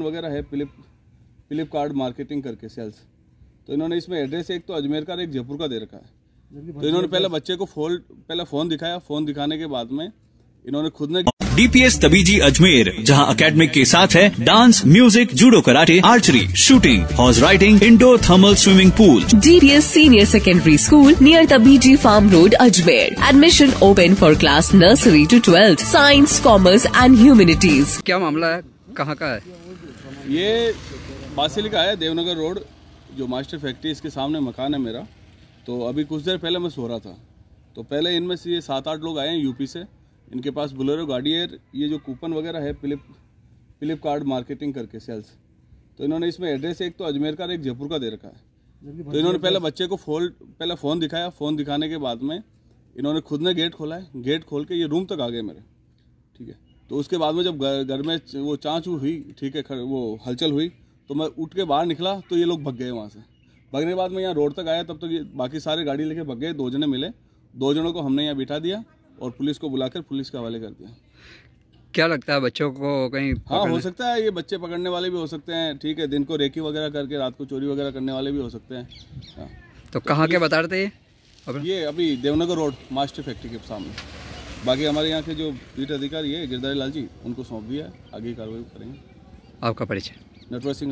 वगैरह है flip Flipkart marketing करके सेल्स तो इन्होंने इसमें एड्रेस एक तो अजमेर का और एक जयपुर का दे रखा है तो इन्होंने पहले बच्चे को फोन पहले फोन दिखाया फोन दिखाने के बाद में इन्होंने खुद ने डीपीएस तबीजी अजमेर जहां अकेडमिक के साथ है dance music judo karate archery shooting horse riding indoor thermal swimming pool DPS senior secondary school near Tabiji farm road Ajmer admission open for class nursery to twelfth science commerce and humanities क्या मामला है कहाँ का है ये बासिल का है देवनगर रोड जो मास्टर फैक्ट्री इसके सामने मकान है मेरा तो अभी कुछ देर पहले मैं सो रहा था तो पहले इनमें से ये सात आठ लोग आए हैं यूपी से इनके पास बुलेरो गाड़ी है ये जो कूपन वगैरह है फ्लिप फ्लिपकार्ट मार्केटिंग करके सेल्स तो इन्होंने इसमें एड्रेस एक तो अजमेर का और एक जयपुर का दे रखा है तो इन्होंने पहले बच्चे को फोल्ड पहले फ़ोन दिखाया फ़ोन दिखाने के बाद में इन्होंने खुद ने गेट खोला है गेट खोल के ये रूम तक आ गए मेरे ठीक है तो उसके बाद में जब घर में वो चाँच हुई ठीक है वो हलचल हुई तो मैं उठ के बाहर निकला तो ये लोग भग गए वहाँ से भगने के बाद मैं यहाँ रोड तक आया तब तक तो ये बाकी सारे गाड़ी लेके भग गए दो जने मिले दो जनों को हमने यहाँ बिठा दिया और पुलिस को बुलाकर पुलिस के हवाले कर दिया क्या लगता है बच्चों को कहीं हाँ हो सकता है ये बच्चे पकड़ने वाले भी हो सकते हैं ठीक है दिन को रेकी वगैरह करके रात को चोरी वगैरह करने वाले भी हो सकते हैं हाँ। तो, कहाँ तो के बता रहे थे ये अभी देवनगर रोड मास्टर फैक्ट्री के सामने बाकी हमारे यहाँ के जो पीठ अधिकारी है गिरधारी लाल जी उनको सौंप दिया आगे कार्रवाई करेंगे आपका परिचय नटवर सिंह